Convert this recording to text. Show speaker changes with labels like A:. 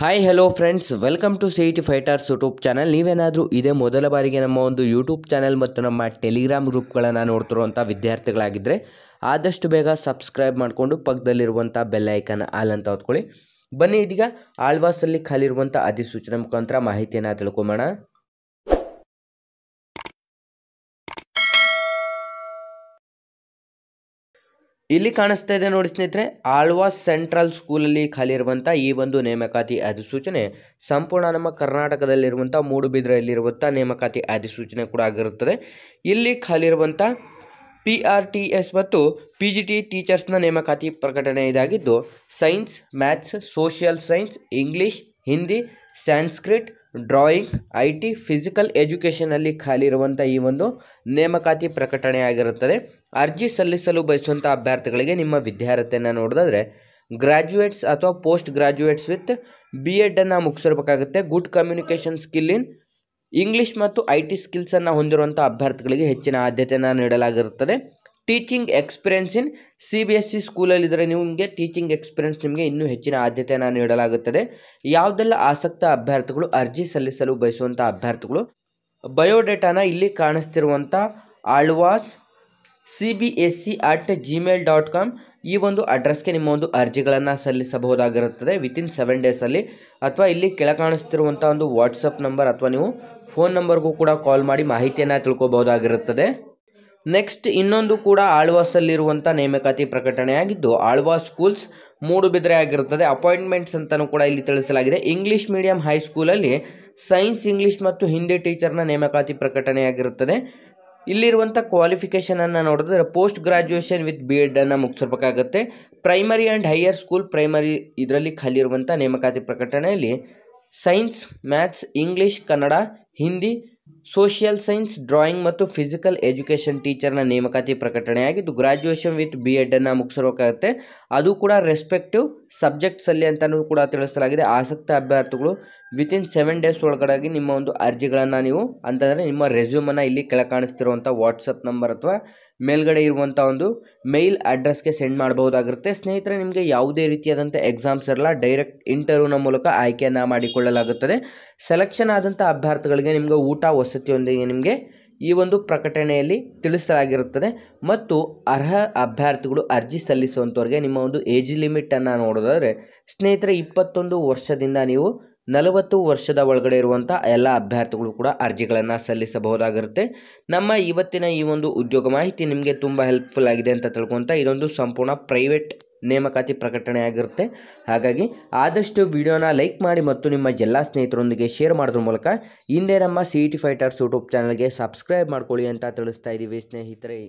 A: hi hello friends welcome to CET fighters YouTube channel ನೀವೇನಾದರೂ ಇದೇ ಮೊದಲ ಬಾರಿಗೆ ನಮ್ಮ ಒಂದು ಯೂಟ್ಯೂಬ್ ಚಾನಲ್ ಮತ್ತು ನಮ್ಮ ಟೆಲಿಗ್ರಾಮ್ ಗ್ರೂಪ್ಗಳನ್ನು ನೋಡ್ತಿರುವಂಥ ವಿದ್ಯಾರ್ಥಿಗಳಾಗಿದ್ದರೆ ಆದಷ್ಟು ಬೇಗ ಸಬ್ಸ್ಕ್ರೈಬ್ ಮಾಡಿಕೊಂಡು ಪಕ್ಕದಲ್ಲಿರುವಂಥ ಐಕನ್ ಆಲ್ ಅಂತ ಹೊತ್ಕೊಳ್ಳಿ ಬನ್ನಿ ಇದೀಗ ಆಳ್ವಾಸಲ್ಲಿ ಖಾಲಿರುವಂಥ ಅಧಿಸೂಚನೆ ಮುಖಾಂತರ ಮಾಹಿತಿಯನ್ನು ತಿಳ್ಕೊಂಬೋಣ ಇಲ್ಲಿ ಕಾಣಿಸ್ತಾ ಇದೆ ನೋಡಿ ಸ್ನೇಹಿತರೆ ಆಳ್ವಾ ಸೆಂಟ್ರಲ್ ಸ್ಕೂಲಲ್ಲಿ ಖಾಲಿರುವಂಥ ಈ ಒಂದು ನೇಮಕಾತಿ ಅಧಿಸೂಚನೆ ಸಂಪೂರ್ಣ ನಮ್ಮ ಕರ್ನಾಟಕದಲ್ಲಿರುವಂಥ ಮೂಡುಬಿದ್ರೆಯಲ್ಲಿರುವಂಥ ನೇಮಕಾತಿ ಅಧಿಸೂಚನೆ ಕೂಡ ಆಗಿರುತ್ತದೆ ಇಲ್ಲಿ ಖಾಲಿ ಇರುವಂಥ ಎಸ್ ಮತ್ತು ಟಿ ಟೀಚರ್ಸ್ನ ನೇಮಕಾತಿ ಪ್ರಕಟಣೆ ಇದಾಗಿದ್ದು science maths social science English Hindi Sanskrit drawing I T physical ಎಜುಕೇಷನಲ್ಲಿ ಖಾಲಿ ಇರುವಂಥ ಈ ಒಂದು ನೇಮಕಾತಿ ಪ್ರಕಟಣೆಯಾಗಿರುತ್ತದೆ ಅರ್ಜಿ ಸಲ್ಲಿಸಲು ಬಯಸುವಂಥ ಅಭ್ಯರ್ಥಿಗಳಿಗೆ ನಿಮ್ಮ ವಿದ್ಯಾರ್ಥಿಯನ್ನು ನೋಡಿದ್ರೆ ಗ್ರ್ಯಾಜುಯೇಟ್ಸ್ ಅಥವಾ ಪೋಸ್ಟ್ ಗ್ರ್ಯಾಜುಯೇಟ್ಸ್ ವಿತ್ ಬಿ ಎಡನ್ನು ಮುಗಿಸಿರ್ಬೇಕಾಗುತ್ತೆ good communication skill in English ಮತ್ತು ಐ ಟಿ ಸ್ಕಿಲ್ಸನ್ನು ಹೊಂದಿರುವಂಥ ಅಭ್ಯರ್ಥಿಗಳಿಗೆ ಹೆಚ್ಚಿನ ಆದ್ಯತೆಯನ್ನು ನೀಡಲಾಗಿರುತ್ತದೆ teaching experience in C B S C ಸ್ಕೂಲಲ್ಲಿದ್ದರೆ ನಿಮಗೆ ಟೀಚಿಂಗ್ ಎಕ್ಸ್ಪೀರಿಯೆನ್ಸ್ ನಿಮಗೆ ಇನ್ನೂ ಹೆಚ್ಚಿನ ಆದ್ಯತೆಯನ್ನು ನೀಡಲಾಗುತ್ತದೆ ಯಾವುದೆಲ್ಲ ಆಸಕ್ತ ಅಭ್ಯರ್ಥಿಗಳು ಅರ್ಜಿ ಸಲ್ಲಿಸಲು ಬಯಸುವಂಥ ಅಭ್ಯರ್ಥಿಗಳು ಬಯೋಡೇಟಾನ ಇಲ್ಲಿ ಕಾಣಿಸ್ತಿರುವಂಥ Alvas C B S C at Gmail dot com ಈ ಒಂದು ಅಡ್ರೆಸ್ಗೆ ನಿಮ್ಮ ಒಂದು ಅರ್ಜಿಗಳನ್ನು ಸಲ್ಲಿಸಬಹುದಾಗಿರುತ್ತದೆ ವಿತಿನ್ ಸೆವೆನ್ ಡೇಸಲ್ಲಿ ಅಥವಾ ಇಲ್ಲಿ ಕೆಳ ಕಾಣಿಸ್ತಿರುವಂಥ ಒಂದು ವಾಟ್ಸಪ್ ನಂಬರ್ ಅಥವಾ ನೀವು ಫೋನ್ ನಂಬರ್ಗೂ ಕೂಡ ಕಾಲ್ ಮಾಡಿ ಮಾಹಿತಿಯನ್ನು ತಿಳ್ಕೋಬಹುದಾಗಿರುತ್ತದೆ ನೆಕ್ಸ್ಟ್ ಇನ್ನೊಂದು ಕೂಡ ಆಳ್ವಾಸಲ್ಲಿರುವಂಥ ನೇಮಕಾತಿ ಪ್ರಕಟಣೆಯಾಗಿದ್ದು ಆಳ್ವಾಸ್ ಸ್ಕೂಲ್ಸ್ ಮೂಡುಬಿದ್ರೆ ಆಗಿರುತ್ತದೆ ಅಪಾಯಿಂಟ್ಮೆಂಟ್ಸ್ ಅಂತಲೂ ಕೂಡ ಇಲ್ಲಿ ತಿಳಿಸಲಾಗಿದೆ ಇಂಗ್ಲೀಷ್ ಮೀಡಿಯಂ ಹೈಸ್ಕೂಲಲ್ಲಿ ಸೈನ್ಸ್ ಇಂಗ್ಲೀಷ್ ಮತ್ತು ಹಿಂದಿ ಟೀಚರ್ನ ನೇಮಕಾತಿ ಪ್ರಕಟಣೆಯಾಗಿರುತ್ತದೆ ಇಲ್ಲಿರುವಂಥ ಕ್ವಾಲಿಫಿಕೇಷನನ್ನು ನೋಡಿದ್ರೆ ಪೋಸ್ಟ್ ಗ್ರಾಜುಯೇಷನ್ ವಿತ್ ಬಿ ಎಡನ್ನು ಮುಗಿಸಬೇಕಾಗುತ್ತೆ primary and higher school primary ಇದರಲ್ಲಿ ಖಾಲಿ ಇರುವಂಥ ನೇಮಕಾತಿ ಪ್ರಕಟಣೆಯಲ್ಲಿ science maths English Kannada Hindi social science drawing ಮತ್ತು ಫಿಸಿಕಲ್ ಎಜುಕೇಷನ್ ಟೀಚರ್ನ ನೇಮಕಾತಿ ಪ್ರಕಟಣೆಯಾಗಿದ್ದು ಗ್ರ್ಯಾಜುಯೇಷನ್ ವಿತ್ ಬಿ ಅನ್ನು ಮುಗಿಸಿರಬೇಕಾಗತ್ತೆ ಅದು ಕೂಡ ರೆಸ್ಪೆಕ್ಟಿವ್ ಸಬ್ಜೆಕ್ಟ್ಸಲ್ಲಿ ಅಂತಲೂ ಕೂಡ ತಿಳಿಸಲಾಗಿದೆ ಆಸಕ್ತ ಅಭ್ಯರ್ಥಿಗಳು ವಿತಿನ್ ಸೆವೆನ್ ಡೇಸ್ ಒಳಗಡೆ ನಿಮ್ಮ ಒಂದು ಅರ್ಜಿಗಳನ್ನು ನೀವು ಅಂತಂದರೆ ನಿಮ್ಮ ರೆಸ್ಯೂಮನ್ನು ಇಲ್ಲಿ ಕೆಳ ಕಾಣಿಸ್ತಿರುವಂಥ ವಾಟ್ಸಪ್ ನಂಬರ್ ಅಥವಾ ಮೇಲ್ಗಡೆ ಇರುವಂಥ ಒಂದು ಮೇಲ್ ಅಡ್ರೆಸ್ಗೆ ಸೆಂಡ್ ಮಾಡಬಹುದಾಗಿರುತ್ತೆ ಸ್ನೇಹಿತರೆ ನಿಮಗೆ ಯಾವುದೇ ರೀತಿಯಾದಂಥ ಎಕ್ಸಾಮ್ಸ್ ಇರಲ್ಲ ಡೈರೆಕ್ಟ್ ಇಂಟರ್ವ್ಯೂನ ಮೂಲಕ ಆಯ್ಕೆಯನ್ನು ಮಾಡಿಕೊಳ್ಳಲಾಗುತ್ತದೆ ಸೆಲೆಕ್ಷನ್ ಆದಂಥ ಅಭ್ಯರ್ಥಿಗಳಿಗೆ ನಿಮಗೆ ಊಟ ವಸತಿಯೊಂದಿಗೆ ನಿಮಗೆ ಈ ಒಂದು ಪ್ರಕಟಣೆಯಲ್ಲಿ ತಿಳಿಸಲಾಗಿರುತ್ತದೆ ಮತ್ತು ಅರ್ಹ ಅಭ್ಯರ್ಥಿಗಳು ಅರ್ಜಿ ಸಲ್ಲಿಸುವಂಥವ್ರಿಗೆ ನಿಮ್ಮ ಒಂದು ಏಜ್ ಲಿಮಿಟನ್ನು ನೋಡೋದಾದರೆ ಸ್ನೇಹಿತರೆ ಇಪ್ಪತ್ತೊಂದು ವರ್ಷದಿಂದ ನೀವು ನಲವತ್ತು ವರ್ಷದ ಒಳಗಡೆ ಇರುವಂಥ ಎಲ್ಲ ಅಭ್ಯರ್ಥಿಗಳು ಕೂಡ ಅರ್ಜಿಗಳನ್ನು ಸಲ್ಲಿಸಬಹುದಾಗಿರುತ್ತೆ ನಮ್ಮ ಇವತ್ತಿನ ಈ ಒಂದು ಉದ್ಯೋಗ ಮಾಹಿತಿ ನಿಮಗೆ ತುಂಬ ಹೆಲ್ಪ್ಫುಲ್ ಆಗಿದೆ ಅಂತ ತಿಳ್ಕೊತ ಇದೊಂದು ಸಂಪೂರ್ಣ ಪ್ರೈವೇಟ್ ನೇಮಕಾತಿ ಆಗಿರುತ್ತೆ ಹಾಗಾಗಿ ಆದಷ್ಟು ವಿಡಿಯೋನ ಲೈಕ್ ಮಾಡಿ ಮತ್ತು ನಿಮ್ಮ ಎಲ್ಲ ಸ್ನೇಹಿತರೊಂದಿಗೆ ಶೇರ್ ಮಾಡೋದ್ರ ಮೂಲಕ ಹಿಂದೆ ನಮ್ಮ C E T fighters YouTube ಚಾನಲ್ಗೆ ಸಬ್ಸ್ಕ್ರೈಬ್ ಮಾಡ್ಕೊಳ್ಳಿ ಅಂತ ತಿಳಿಸ್ತಾ ಇದ್ದೀವಿ ಸ್ನೇಹಿತರೆ